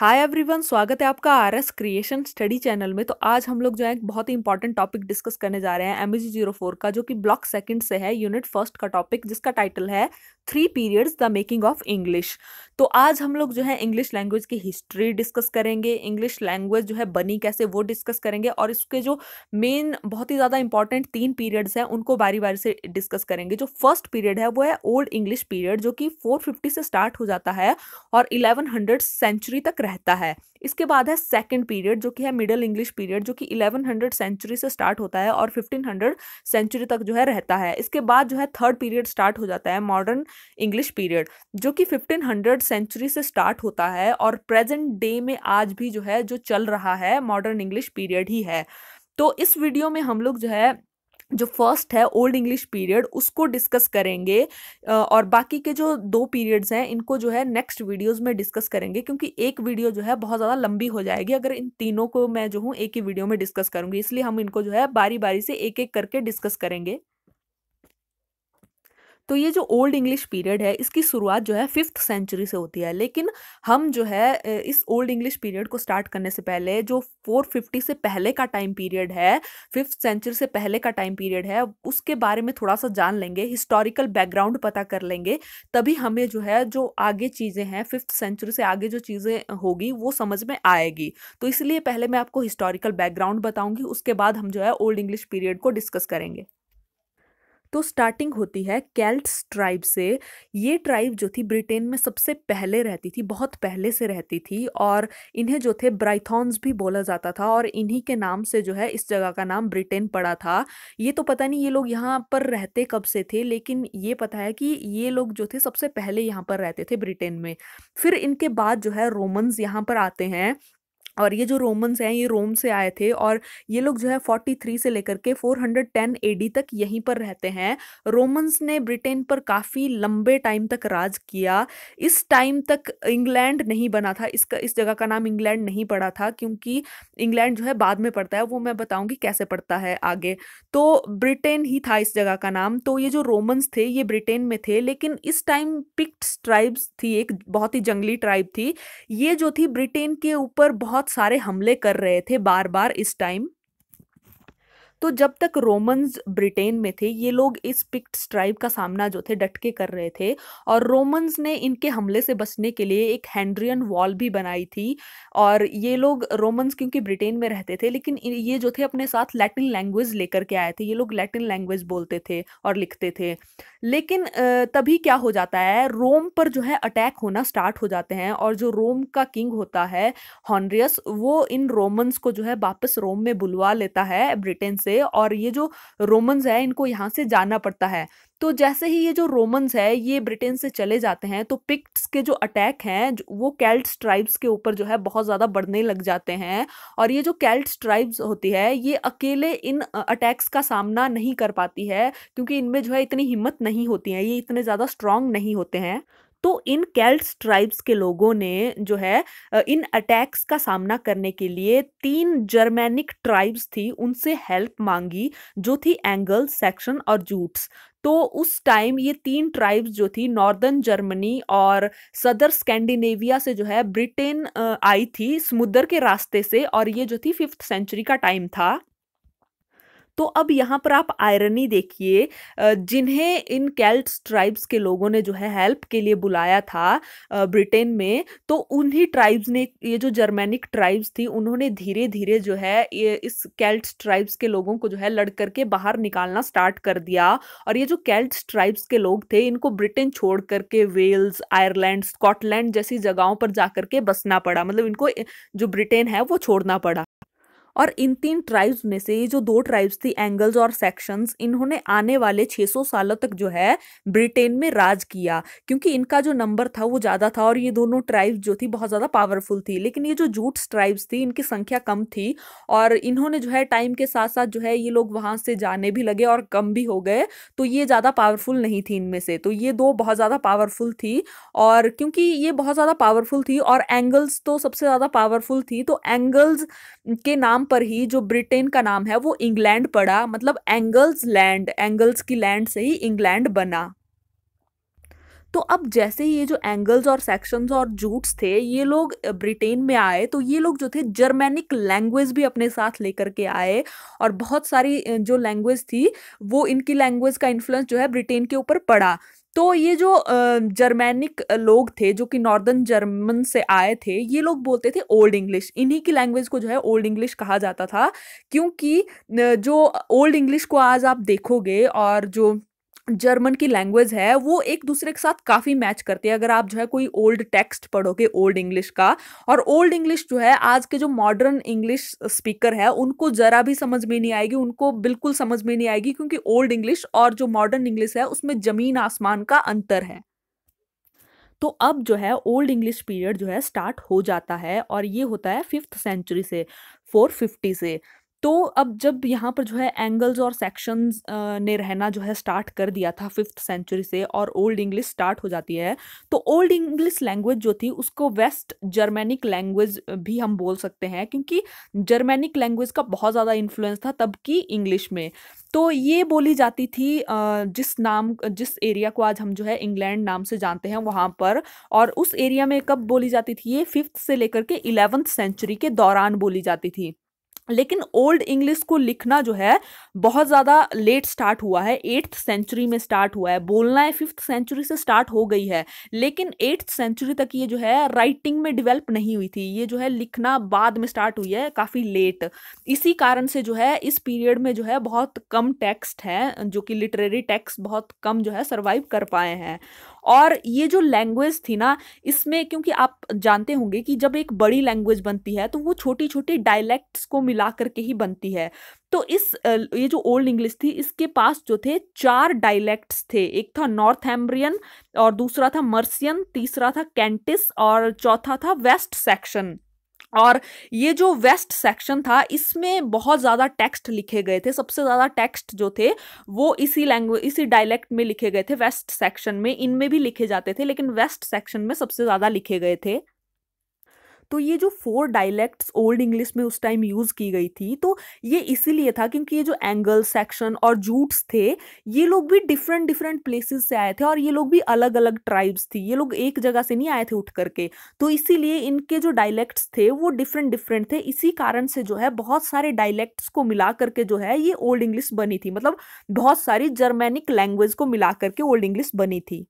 hi everyone स्वागत है आपका R S creation study channel में तो आज हम लोग जो है एक बहुत ही इंपॉर्टेंट टॉपिक डिस्कस करने जा रहे हैं एम जीरो फोर का जो कि ब्लॉक सेकंड से है यूनिट फर्स्ट का टॉपिक जिसका टाइटल है three periods the making of English तो आज हम लोग जो है इंग्लिश लैंग्वेज की हिस्ट्री डिस्कस करेंगे इंग्लिश लैंग्वेज जो है बनी कैसे वो डिस्कस करेंगे और इसके जो मेन बहुत ही ज़्यादा इंपॉर्टेंट तीन पीरियड्स हैं उनको बारी बारी से डिस्कस करेंगे जो फर्स्ट पीरियड है वो है ओल्ड इंग्लिश पीरियड जो कि 450 से स्टार्ट हो जाता है और 1100 सेंचुरी तक रहता है इसके बाद है सेकेंड पीरियड जो कि है मिडल इंग्लिश पीरियड जो कि 1100 सेंचुरी से स्टार्ट होता है और 1500 सेंचुरी तक जो है रहता है इसके बाद जो है थर्ड पीरियड स्टार्ट हो जाता है मॉडर्न इंग्लिश पीरियड जो कि 1500 सेंचुरी से स्टार्ट होता है और प्रेजेंट डे में आज भी जो है जो चल रहा है मॉडर्न इंग्लिश पीरियड ही है तो इस वीडियो में हम लोग जो है जो फर्स्ट है ओल्ड इंग्लिश पीरियड उसको डिस्कस करेंगे और बाकी के जो दो पीरियड्स हैं इनको जो है नेक्स्ट वीडियोस में डिस्कस करेंगे क्योंकि एक वीडियो जो है बहुत ज़्यादा लंबी हो जाएगी अगर इन तीनों को मैं जो हूँ एक ही वीडियो में डिस्कस करूँगी इसलिए हम इनको जो है बारी बारी से एक एक करके डिस्कस करेंगे तो ये जो ओल्ड इंग्लिश पीरियड है इसकी शुरुआत जो है फिफ्थ सेंचुरी से होती है लेकिन हम जो है इस ओल्ड इंग्लिश पीरियड को स्टार्ट करने से पहले जो फोर फिफ्टी से पहले का टाइम पीरियड है फिफ्थ सेंचुरी से पहले का टाइम पीरियड है उसके बारे में थोड़ा सा जान लेंगे हिस्टोरिकल बैकग्राउंड पता कर लेंगे तभी हमें जो है जो आगे चीज़ें हैं फिफ्थ सेंचुरी से आगे जो चीज़ें होगी वो समझ में आएगी तो इसलिए पहले मैं आपको हिस्टोरिकल बैकग्राउंड बताऊंगी उसके बाद हम जो है ओल्ड इंग्लिश पीरियड को डिस्कस करेंगे तो स्टार्टिंग होती है कैल्ट्स ट्राइब से ये ट्राइब जो थी ब्रिटेन में सबसे पहले रहती थी बहुत पहले से रहती थी और इन्हें जो थे ब्राइथॉन्स भी बोला जाता था और इन्हीं के नाम से जो है इस जगह का नाम ब्रिटेन पड़ा था ये तो पता नहीं ये लोग यहाँ पर रहते कब से थे लेकिन ये पता है कि ये लोग जो थे सबसे पहले यहाँ पर रहते थे ब्रिटेन में फिर इनके बाद जो है रोमन्स यहाँ पर आते हैं और ये जो रोमन्स हैं ये रोम से आए थे और ये लोग जो है 43 से लेकर के 410 एडी तक यहीं पर रहते हैं रोमन्स ने ब्रिटेन पर काफ़ी लंबे टाइम तक राज किया इस टाइम तक इंग्लैंड नहीं बना था इसका इस जगह का नाम इंग्लैंड नहीं पड़ा था क्योंकि इंग्लैंड जो है बाद में पड़ता है वो मैं बताऊँगी कैसे पड़ता है आगे तो ब्रिटेन ही था इस जगह का नाम तो ये जो रोमन्स थे ये ब्रिटेन में थे लेकिन इस टाइम पिक्ट ट्राइब्स थी एक बहुत ही जंगली ट्राइब थी ये जो थी ब्रिटेन के ऊपर बहुत सारे हमले कर रहे थे बार बार इस टाइम तो जब तक रोमन्स ब्रिटेन में थे ये लोग इस पिक्ट ट्राइब का सामना जो थे डट के कर रहे थे और रोमन्स ने इनके हमले से बचने के लिए एक हैंड्रियन वॉल भी बनाई थी और ये लोग रोमन्स क्योंकि ब्रिटेन में रहते थे लेकिन ये जो थे अपने साथ लैटिन लैंग्वेज लेकर के आए थे ये लोग लैटिन लैंग्वेज बोलते थे और लिखते थे लेकिन तभी क्या हो जाता है रोम पर जो है अटैक होना स्टार्ट हो जाते हैं और जो रोम का किंग होता है हॉन्ड्रियस वो इन रोमन्स को जो है वापस रोम में बुलवा लेता है ब्रिटेन से से और ये जो रोमन्स है इनको यहाँ से जाना पड़ता है तो जैसे ही ये जो रोमन्स है ये ब्रिटेन से चले जाते हैं तो पिक्ट्स के जो अटैक हैं वो कैल्ट ट्राइब्स के ऊपर जो है बहुत ज़्यादा बढ़ने लग जाते हैं और ये जो कैल्ट ट्राइब्स होती है ये अकेले इन अटैक्स का सामना नहीं कर पाती है क्योंकि इनमें जो है इतनी हिम्मत नहीं होती है ये इतने ज़्यादा स्ट्रांग नहीं होते हैं तो इन कैल्ट ट्राइब्स के लोगों ने जो है इन अटैक्स का सामना करने के लिए तीन जर्मेनिक ट्राइब्स थी उनसे हेल्प मांगी जो थी एंगल सेक्शन और जूट्स तो उस टाइम ये तीन ट्राइब्स जो थी नॉर्दर्न जर्मनी और सदर स्कैंडिनेविया से जो है ब्रिटेन आई थी समुद्र के रास्ते से और ये जो थी फिफ्थ सेंचुरी का टाइम था तो अब यहाँ पर आप आयरनी देखिए जिन्हें इन कैल्ट ट्राइब्स के लोगों ने जो है हेल्प के लिए बुलाया था ब्रिटेन में तो उन्हीं ट्राइब्स ने ये जो जर्मेनिक ट्राइब्स थी उन्होंने धीरे धीरे जो है ये इस कैल्ट ट्राइब्स के लोगों को जो है लड़ करके बाहर निकालना स्टार्ट कर दिया और ये जो कैल्ट ट्राइब्स के लोग थे इनको ब्रिटेन छोड़ करके वेल्स आयरलैंड स्कॉटलैंड जैसी जगहों पर जा करके बसना पड़ा मतलब इनको जो ब्रिटेन है वो छोड़ना पड़ा और इन तीन ट्राइब्स में से ये जो दो ट्राइब्स थी एंगल्स और सेक्शंस इन्होंने आने वाले 600 सालों तक जो है ब्रिटेन में राज किया क्योंकि इनका जो नंबर था वो ज़्यादा था और ये दोनों ट्राइब्स जो थी बहुत ज़्यादा पावरफुल थी लेकिन ये जो जूट्स ट्राइब्स थी इनकी संख्या कम थी और इन्होंने जो है टाइम के साथ साथ जो है ये लोग वहाँ से जाने भी लगे और कम भी हो गए तो ये ज़्यादा पावरफुल नहीं थी इनमें से तो ये दो बहुत ज़्यादा पावरफुल थी और क्योंकि ये बहुत ज़्यादा पावरफुल थी और एंगल्स तो सबसे ज़्यादा पावरफुल थी तो एंगल्स के नाम नाम पर ही जो ब्रिटेन का नाम है वो इंग्लैंड पड़ा मतलब एंगल्स लैंड एंगल्स की लैंड से ही इंग्लैंड बना तो अब जैसे ये जो एंगल्स और सेक्शंस और जूट्स थे ये लोग ब्रिटेन में आए तो ये लोग जो थे जर्मेनिक लैंग्वेज भी अपने साथ लेकर के आए और बहुत सारी जो लैंग्वेज थी वो इनकी लैंग्वेज का इन्फ्लुएंस जो है ब्रिटेन के ऊपर पड़ा तो ये जो जर्मेनिक लोग थे जो कि नॉर्दर्न जर्मन से आए थे ये लोग बोलते थे ओल्ड इंग्लिश इन्हीं की लैंग्वेज को जो है ओल्ड इंग्लिश कहा जाता था क्योंकि जो ओल्ड इंग्लिश को आज आप देखोगे और जो जर्मन की लैंग्वेज है वो एक दूसरे के साथ काफ़ी मैच करती है अगर आप जो है कोई ओल्ड टेक्स्ट पढ़ोगे ओल्ड इंग्लिश का और ओल्ड इंग्लिश जो है आज के जो मॉडर्न इंग्लिश स्पीकर है उनको ज़रा भी समझ में नहीं आएगी उनको बिल्कुल समझ में नहीं आएगी क्योंकि ओल्ड इंग्लिश और जो मॉडर्न इंग्लिश है उसमें ज़मीन आसमान का अंतर है तो अब जो है ओल्ड इंग्लिश पीरियड जो है स्टार्ट हो जाता है और ये होता है फिफ्थ सेंचुरी से फोर फिफ्टी से तो अब जब यहाँ पर जो है एंगल्स और सेक्शंस ने रहना जो है स्टार्ट कर दिया था फिफ्थ सेंचुरी से और ओल्ड इंग्लिश स्टार्ट हो जाती है तो ओल्ड इंग्लिश लैंग्वेज जो थी उसको वेस्ट जर्मेनिक लैंग्वेज भी हम बोल सकते हैं क्योंकि जर्मेनिक लैंग्वेज का बहुत ज़्यादा इन्फ्लुएंस था तब की इंग्लिश में तो ये बोली जाती थी जिस नाम जिस एरिया को आज हम जो है इंग्लैंड नाम से जानते हैं वहाँ पर और उस एरिया में कब बोली जाती थी ये फिफ्थ से लेकर के इलेवंथ सेंचुरी के दौरान बोली जाती थी लेकिन ओल्ड इंग्लिश को लिखना जो है बहुत ज़्यादा लेट स्टार्ट हुआ है एट्थ सेंचुरी में स्टार्ट हुआ है बोलना है फिफ्थ सेंचुरी से स्टार्ट हो गई है लेकिन एट्थ सेंचुरी तक ये जो है राइटिंग में डेवलप नहीं हुई थी ये जो है लिखना बाद में स्टार्ट हुई है काफ़ी लेट इसी कारण से जो है इस पीरियड में जो है बहुत कम टेक्स्ट है जो कि लिटरेरी टेक्स्ट बहुत कम जो है सर्वाइव कर पाए हैं और ये जो लैंग्वेज थी ना इसमें क्योंकि आप जानते होंगे कि जब एक बड़ी लैंग्वेज बनती है तो वो छोटी छोटी डायलैक्ट्स को मिला करके ही बनती है तो इस ये जो ओल्ड इंग्लिश थी इसके पास जो थे चार डायलैक्ट्स थे एक था नॉर्थ एम्ब्रियन और दूसरा था मर्सियन तीसरा था कैंटिस और चौथा था वेस्ट सेक्शन और ये जो वेस्ट सेक्शन था इसमें बहुत ज़्यादा टेक्स्ट लिखे गए थे सबसे ज़्यादा टेक्स्ट जो थे वो इसी लैंग्वेज इसी डायलैक्ट में लिखे गए थे वेस्ट सेक्शन में इनमें भी लिखे जाते थे लेकिन वेस्ट सेक्शन में सबसे ज़्यादा लिखे गए थे तो ये जो फोर डायलैक्ट्स ओल्ड इंग्लिश में उस टाइम यूज़ की गई थी तो ये इसीलिए था क्योंकि ये जो एंगल सेक्शन और जूट्स थे ये लोग भी डिफरेंट डिफरेंट प्लेसेस से आए थे और ये लोग भी अलग अलग ट्राइब्स थी ये लोग एक जगह से नहीं आए थे उठ करके तो इसीलिए इनके जो डायलैक्ट्स थे वो डिफरेंट डिफरेंट थे इसी कारण से जो है बहुत सारे डायलैक्ट्स को मिला करके जो है ये ओल्ड इंग्लिश बनी थी मतलब बहुत सारी जर्मेनिक लैंग्वेज को मिला करके ओल्ड इंग्लिश बनी थी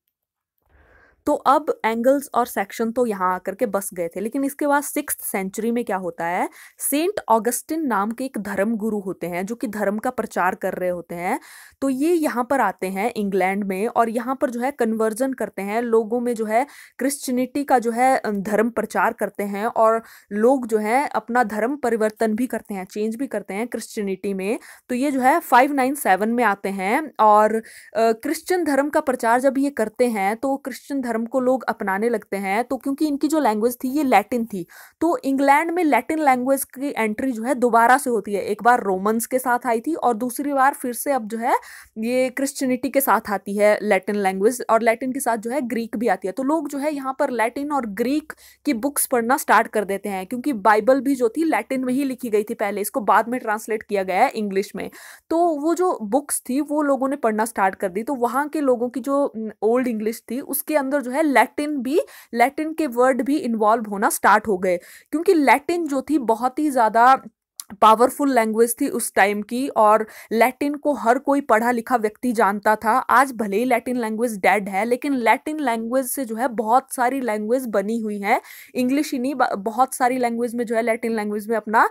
तो अब एंगल्स और सेक्शन तो यहाँ आकर के बस गए थे लेकिन इसके बाद सिक्स सेंचुरी में क्या होता है सेंट ऑगस्टिन नाम के एक धर्म गुरु होते हैं जो कि धर्म का प्रचार कर रहे होते हैं तो ये यहाँ पर आते हैं इंग्लैंड में और यहाँ पर जो है कन्वर्जन करते हैं लोगों में जो है क्रिश्चनिटी का जो है धर्म प्रचार करते हैं और लोग जो है अपना धर्म परिवर्तन भी करते हैं चेंज भी करते हैं क्रिश्चनिटी में तो ये जो है फाइव नाइन सेवन में आते हैं और क्रिश्चियन धर्म का प्रचार जब ये करते हैं तो क्रिश्चियन धर्म को लोग अपनाने लगते हैं तो क्योंकि इनकी जो लैंग्वेज थी ये लैटिन थी तो इंग्लैंड में लैटिन लैंग्वेज की एंट्री जो है दोबारा से होती है एक बार रोमन्स के साथ आई थी और दूसरी बार फिर से अब जो है ये क्रिश्चनिटी के साथ आती है लैटिन लैंग्वेज और लैटिन के साथ जो है ग्रीक भी आती है तो लोग जो है यहाँ पर लैटिन और ग्रीक की बुक्स पढ़ना स्टार्ट कर देते हैं क्योंकि बाइबल भी जो थी लैटिन में ही लिखी गई थी पहले इसको बाद में ट्रांसलेट किया गया है इंग्लिश में तो वो जो बुक्स थी वो लोगों ने पढ़ना स्टार्ट कर दी तो वहाँ के लोगों की जो ओल्ड इंग्लिश थी उसके अंदर और जो है लैटिन भी लैटिन के वर्ड भी इन्वॉल्व होना स्टार्ट हो गए क्योंकि लैटिन जो थी बहुत ही ज़्यादा पावरफुल लैंग्वेज थी उस टाइम की और लैटिन को हर कोई पढ़ा लिखा व्यक्ति जानता था आज भले ही लैटिन लैंग्वेज डेड है लेकिन लैटिन लैंग्वेज से जो है बहुत सारी लैंग्वेज बनी हुई हैं इंग्लिश ही नहीं बहुत सारी लैंग्वेज में जो है लैटिन लैंग्वेज में अपना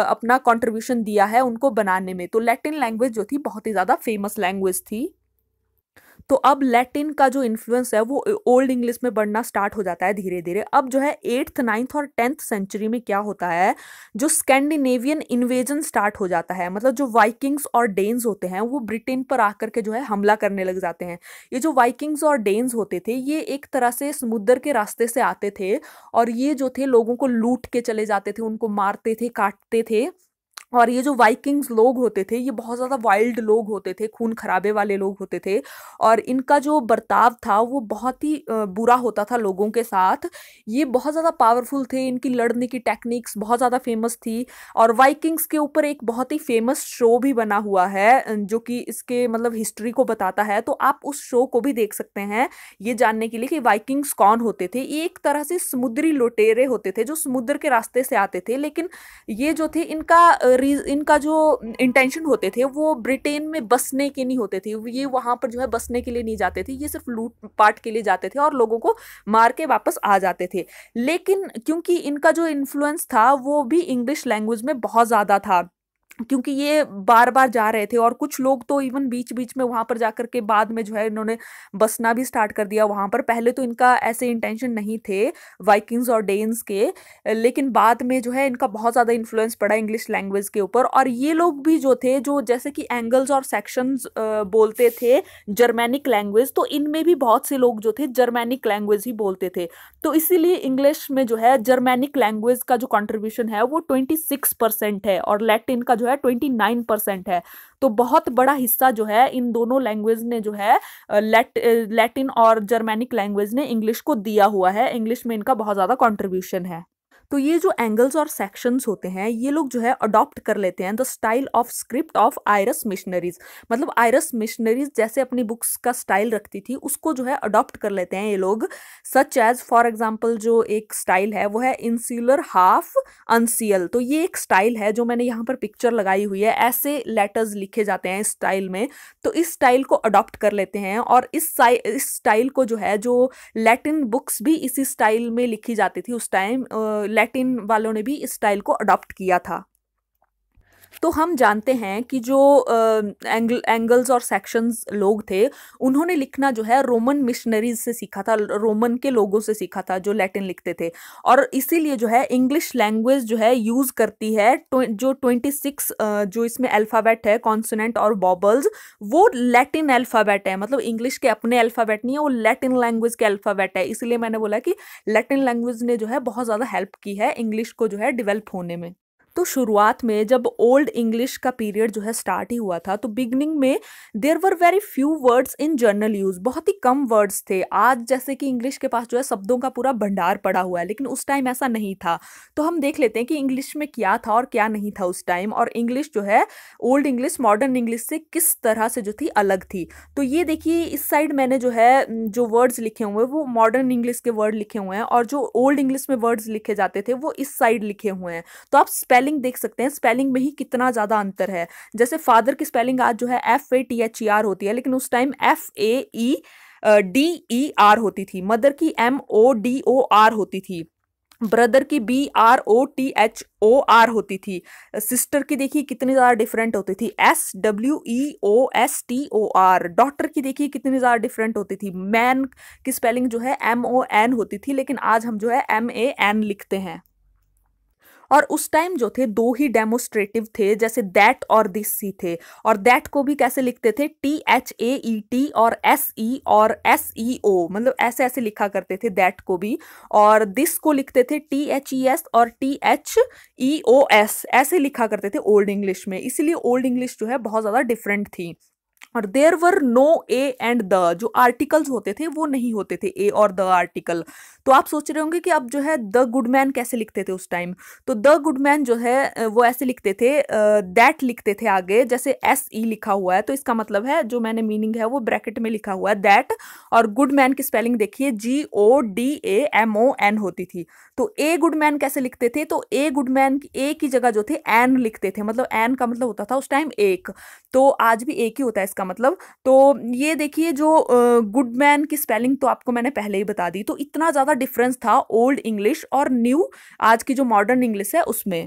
अपना कॉन्ट्रीब्यूशन दिया है उनको बनाने में तो लैटिन लैंग्वेज जो थी बहुत ही ज़्यादा फेमस लैंग्वेज थी तो अब लैटिन का जो इन्फ्लुएंस है वो ओल्ड इंग्लिश में बढ़ना स्टार्ट हो जाता है धीरे धीरे अब जो है एट्थ नाइन्थ और टेंथ सेंचुरी में क्या होता है जो स्कैंडिनेवियन इन्वेजन स्टार्ट हो जाता है मतलब जो वाइकिंग्स और डेन्स होते हैं वो ब्रिटेन पर आकर के जो है हमला करने लग जाते हैं ये जो वाइकिंग्स और डेन्स होते थे ये एक तरह से समुद्र के रास्ते से आते थे और ये जो थे लोगों को लूट के चले जाते थे उनको मारते थे काटते थे और ये जो वाइकिंग्स लोग होते थे ये बहुत ज़्यादा वाइल्ड लोग होते थे खून खराबे वाले लोग होते थे और इनका जो बर्ताव था वो बहुत ही बुरा होता था लोगों के साथ ये बहुत ज़्यादा पावरफुल थे इनकी लड़ने की टेक्निक्स बहुत ज़्यादा फेमस थी और वाइकिंग्स के ऊपर एक बहुत ही फेमस शो भी बना हुआ है जो कि इसके मतलब हिस्ट्री को बताता है तो आप उस शो को भी देख सकते हैं ये जानने के लिए कि वाइकिंग्स कौन होते थे ये एक तरह से समुद्री लुटेरे होते थे जो समुद्र के रास्ते से आते थे लेकिन ये जो थे इनका रीज इनका जो इंटेंशन होते थे वो ब्रिटेन में बसने के नहीं होते थे ये वहाँ पर जो है बसने के लिए नहीं जाते थे ये सिर्फ लूट पाट के लिए जाते थे और लोगों को मार के वापस आ जाते थे लेकिन क्योंकि इनका जो इन्फ्लुएंस था वो भी इंग्लिश लैंग्वेज में बहुत ज़्यादा था क्योंकि ये बार बार जा रहे थे और कुछ लोग तो इवन बीच बीच में वहाँ पर जा कर के बाद में जो है इन्होंने बसना भी स्टार्ट कर दिया वहाँ पर पहले तो इनका ऐसे इंटेंशन नहीं थे वाइकिंग्स और डेन्स के लेकिन बाद में जो है इनका बहुत ज़्यादा इन्फ्लुएंस पड़ा इंग्लिश लैंग्वेज के ऊपर और ये लोग भी जो थे जो जैसे कि एंगल्स और सेक्शंस बोलते थे जर्मैनिक लैंग्वेज तो इनमें भी बहुत से लोग जो थे जर्मैनिक लैंग्वेज ही बोलते थे तो इसीलिए इंग्लिश में जो है जर्मैनिक लैंग्वेज का जो कॉन्ट्रीब्यूशन है वो ट्वेंटी सिक्स परसेंट है और लैटिन का जो है ट्वेंटी नाइन परसेंट है तो बहुत बड़ा हिस्सा जो है इन दोनों लैंग्वेज ने जो है लैट लैटिन और जर्मेनिक लैंग्वेज ने इंग्लिश को दिया हुआ है इंग्लिश में इनका बहुत ज़्यादा कॉन्ट्रीब्यूशन है तो ये जो एंगल्स और सेक्शंस होते हैं ये लोग जो है अडॉप्ट कर लेते हैं the style of script of Irish missionaries मतलब आयरस मिशनरीज जैसे अपनी बुक्स का स्टाइल रखती थी उसको जो है अडॉप्ट कर लेते हैं ये लोग सच एज फॉर एग्जाम्पल जो एक स्टाइल है वो है इंसुलर हाफ अनसियल तो ये एक स्टाइल है जो मैंने यहाँ पर पिक्चर लगाई हुई है ऐसे लेटर्स लिखे जाते हैं इस स्टाइल में तो इस स्टाइल को अडॉप्ट कर लेते हैं और इस इस स्टाइल को जो है जो लैटिन बुक्स भी इसी स्टाइल में लिखी जाती थी उस टाइम लैटिन वालों ने भी इस स्टाइल को अडॉप्ट किया था तो हम जानते हैं कि जो एंगल एंगल्स और सेक्शंस लोग थे उन्होंने लिखना जो है रोमन मिशनरीज से सीखा था रोमन के लोगों से सीखा था जो लैटिन लिखते थे और इसीलिए जो है इंग्लिश लैंग्वेज जो है यूज़ करती है जो ट्वेंटी सिक्स जो इसमें अल्फ़ाबेट है कॉन्सोनेंट और बॉबल्स वो लैटिन अल्फ़ाबेट है मतलब इंग्लिश के अपने अल्फ़ाबेट नहीं है वो लैटिन लैंग्वेज के अल्फ़ाबेट है इसीलिए मैंने बोला कि लैटिन लैंग्वेज ने जो है बहुत ज़्यादा हेल्प की है इंग्लिश को जो है डिवेल्प होने में तो शुरुआत में जब ओल्ड इंग्लिश का पीरियड जो है स्टार्ट ही हुआ था तो बिगनिंग में there were very few words in general use बहुत ही कम वर्ड्स थे आज जैसे कि इंग्लिश के पास जो है शब्दों का पूरा भंडार पड़ा हुआ है लेकिन उस टाइम ऐसा नहीं था तो हम देख लेते हैं कि इंग्लिश में क्या था और क्या नहीं था उस टाइम और इंग्लिश जो है ओल्ड इंग्लिश मॉडर्न इंग्लिश से किस तरह से जो थी अलग थी तो ये देखिए इस साइड मैंने जो है जो वर्ड्स लिखे हुए हैं वो मॉडर्न इंग्लिश के वर्ड लिखे हुए हैं और जो ओल्ड इंग्लिश में वर्ड्स लिखे जाते थे वो इस साइड लिखे हुए हैं तो आप स्पेलिंग स्पेलिंग देख सकते हैं स्पेलिंग में ही कितना ज़्यादा अंतर है जैसे फादर की स्पेलिंग आज जो है F A T H E R होती है लेकिन उस time F A E D E R होती थी मदर की M O D O R होती थी ब्रदर की B R O T H O R होती थी सिस्टर की देखिए कितनी ज़्यादा डिफरेंट होती थी S W E O S T O R doctor की देखिए कितनी ज़्यादा डिफरेंट होती थी मैन की स्पेलिंग जो है एम ओ एन होती थी लेकिन आज हम जो है एम ए एन लिखते हैं और उस टाइम जो थे दो ही डेमोस्ट्रेटिव थे जैसे दैट और दिस सी थे और दैट को भी कैसे लिखते थे T H A E T और एस ई e और एस ई ओ मतलब ऐसे ऐसे लिखा करते थे दैट को भी और दिस को लिखते थे टी एच ई एस और T H E O S ऐसे लिखा करते थे ओल्ड इंग्लिश में इसीलिए ओल्ड इंग्लिश जो है बहुत ज़्यादा डिफरेंट थी और there were no A and the जो आर्टिकल्स होते थे वो नहीं होते थे ए और द आर्टिकल तो आप सोच रहे होंगे कि अब जो है द गुड मैन कैसे लिखते थे उस टाइम तो द गुड मैन जो है वो ऐसे लिखते थे दैट uh, लिखते थे आगे जैसे एस ई -E लिखा हुआ है तो इसका मतलब है जो मैंने मीनिंग है वो ब्रैकेट में लिखा हुआ है दैट और गुड मैन की स्पेलिंग देखिए G O D A M O N होती थी तो ए गुड मैन कैसे लिखते थे तो ए गुड मैन ए की जगह जो थे एन लिखते थे मतलब एन का मतलब होता था उस टाइम एक तो आज भी एक ही होता है इसका मतलब तो ये देखिए जो गुड मैन की स्पेलिंग तो आपको मैंने पहले ही बता दी तो इतना ज़्यादा डिफरेंस था ओल्ड इंग्लिश और न्यू आज की जो मॉडर्न इंग्लिश है उसमें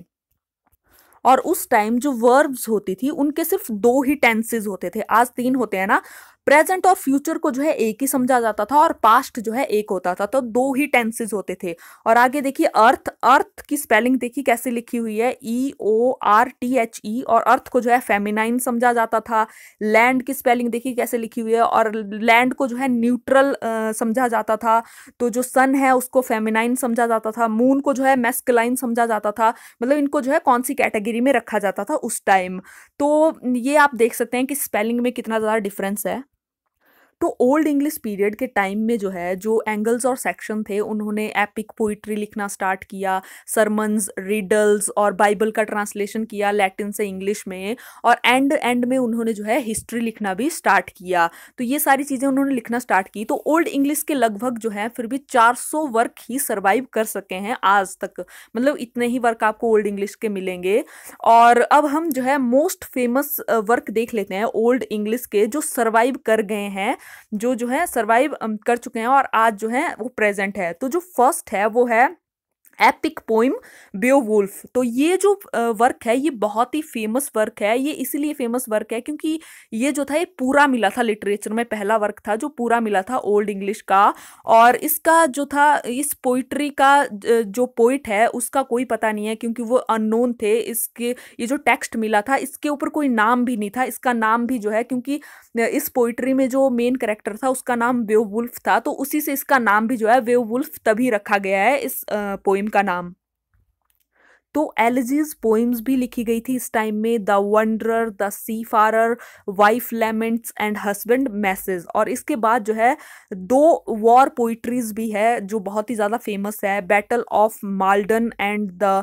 और उस टाइम जो वर्ब्स होती थी उनके सिर्फ दो ही टेंसेज होते थे आज तीन होते हैं ना प्रेजेंट और फ्यूचर को जो है एक ही समझा जाता था और पास्ट जो है एक होता था तो दो ही टेंसेज होते थे और आगे देखिए अर्थ अर्थ की स्पेलिंग देखिए कैसे लिखी हुई है E O R T H E और अर्थ को जो है फेमिनाइन समझा जाता था लैंड की स्पेलिंग देखिए कैसे लिखी हुई है और लैंड को जो है न्यूट्रल समझा जाता था तो जो सन है उसको फेमिनाइन समझा जाता था मून को जो है मेस्कलाइन समझा जाता था मतलब इनको जो है कौन सी कैटेगरी में रखा जाता था उस टाइम तो ये आप देख सकते हैं कि स्पेलिंग में कितना ज़्यादा डिफरेंस है तो ओल्ड इंग्लिश पीरियड के टाइम में जो है जो एंगल्स और सेक्शन थे उन्होंने एपिक पोइट्री लिखना स्टार्ट किया सरमन्स रिडल्स और बाइबल का ट्रांसलेशन किया लैटिन से इंग्लिश में और एंड एंड में उन्होंने जो है हिस्ट्री लिखना भी स्टार्ट किया तो ये सारी चीज़ें उन्होंने लिखना स्टार्ट की तो ओल्ड इंग्लिश के लगभग जो है फिर भी चार वर्क ही सर्वाइव कर सके हैं आज तक मतलब इतने ही वर्क आपको ओल्ड इंग्लिश के मिलेंगे और अब हम जो है मोस्ट फेमस वर्क देख लेते हैं ओल्ड इंग्लिश के जो सर्वाइव कर गए हैं जो जो है सर्वाइव um, कर चुके हैं और आज जो है वो प्रेजेंट है तो जो फर्स्ट है वो है एपिक पोइम बेओवुल्फ तो ये जो वर्क है ये बहुत ही फेमस वर्क है ये इसीलिए फेमस वर्क है क्योंकि ये जो था ये पूरा मिला था लिटरेचर में पहला वर्क था जो पूरा मिला था ओल्ड इंग्लिश का और इसका जो था इस पोइट्री का जो पोइट है उसका कोई पता नहीं है क्योंकि वो अननोन थे इसके ये जो टेक्स्ट मिला था इसके ऊपर कोई नाम भी नहीं था इसका नाम भी जो है क्योंकि इस पोइट्री में जो मेन करेक्टर था उसका नाम बेओवुल्फ था तो उसी से इसका नाम भी जो है वेओवुल्फ तभी रखा गया है इस पोइम पोइम का नाम तो एलिजीज पोइम्स भी लिखी गई थी इस टाइम में the wanderer the seafarer wife laments and husband message और इसके बाद जो है दो वॉर पोइट्रीज भी है जो बहुत ही ज़्यादा फेमस है battle of Maldon and the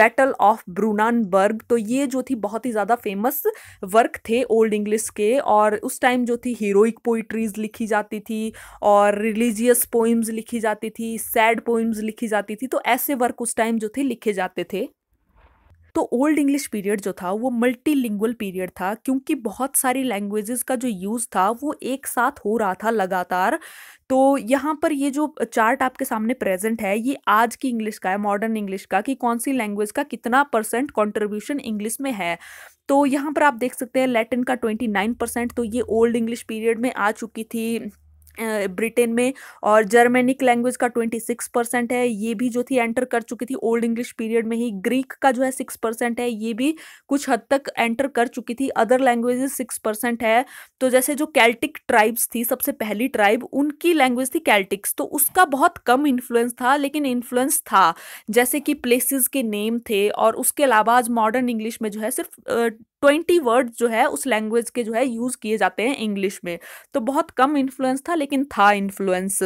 battle of Brunanburh तो ये जो थी बहुत ही ज़्यादा फेमस वर्क थे ओल्ड इंग्लिश के और उस टाइम जो थी हीरोइक पोइट्रीज लिखी जाती थी और रिलीजियस पोइम्स लिखी जाती थी सैड पोइम्स लिखी जाती थी तो ऐसे वर्क उस टाइम जो थे लिखे जाते थे तो ओल्ड इंग्लिश पीरियड जो था वो मल्टीलिंगुअल पीरियड था क्योंकि बहुत सारी लैंग्वेजेस का जो यूज़ था वो एक साथ हो रहा था लगातार तो यहाँ पर ये जो चार्ट आपके सामने प्रेजेंट है ये आज की इंग्लिश का है मॉडर्न इंग्लिश का कि कौन सी लैंग्वेज का कितना परसेंट कंट्रीब्यूशन इंग्लिश में है तो यहाँ पर आप देख सकते हैं लैटिन का ट्वेंटी नाइन परसेंट तो ये ओल्ड इंग्लिश पीरियड में आ चुकी थी ब्रिटेन में और जर्मेनिक लैंग्वेज का ट्वेंटी सिक्स परसेंट है ये भी जो थी एंटर कर चुकी थी ओल्ड इंग्लिश पीरियड में ही ग्रीक का जो है सिक्स परसेंट है ये भी कुछ हद तक एंटर कर चुकी थी अदर लैंग्वेजेस सिक्स परसेंट है तो जैसे जो कैल्टिक ट्राइब्स थी सबसे पहली ट्राइब उनकी लैंग्वेज थी कैल्टिक्स तो उसका बहुत कम इन्फ्लुएंस था लेकिन इन्फ्लुएंस था जैसे कि प्लेसिस के नेम थे और उसके अलावा आज मॉडर्न इंग्लिश में जो है सिर्फ ट्वेंटी वर्ड जो है उस लैंग्वेज के जो है यूज़ किए जाते हैं इंग्लिश में तो बहुत कम इन्फ्लुएंस था लेकिन था इन्फ्लुएंस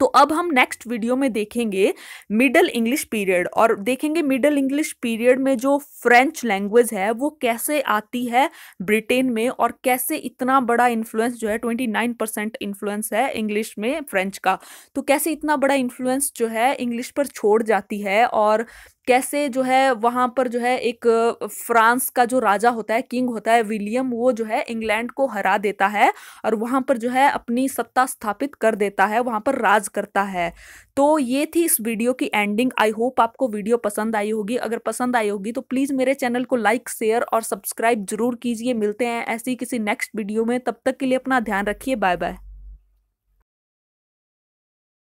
तो अब हम नेक्स्ट वीडियो में देखेंगे मिडल इंग्लिश पीरियड और देखेंगे मिडल इंग्लिश पीरियड में जो फ्रेंच लैंग्वेज है वो कैसे आती है ब्रिटेन में और कैसे इतना बड़ा इन्फ्लुएंस जो है ट्वेंटी नाइन परसेंट इन्फ्लुएंस है इंग्लिश में फ्रेंच का तो कैसे इतना बड़ा इन्फ्लुएंस जो है इंग्लिश पर छोड़ जाती है और कैसे जो है वहाँ पर जो है एक फ्रांस का जो राजा होता है किंग होता है विलियम वो जो है इंग्लैंड को हरा देता है और वहाँ पर जो है अपनी सत्ता स्थापित कर देता है वहाँ पर राज करता है तो ये थी इस वीडियो की एंडिंग आई होप आपको वीडियो पसंद आई होगी अगर पसंद आई होगी तो प्लीज़ मेरे चैनल को लाइक शेयर और सब्सक्राइब जरूर कीजिए मिलते हैं ऐसी किसी नेक्स्ट वीडियो में तब तक के लिए अपना ध्यान रखिए बाय बाय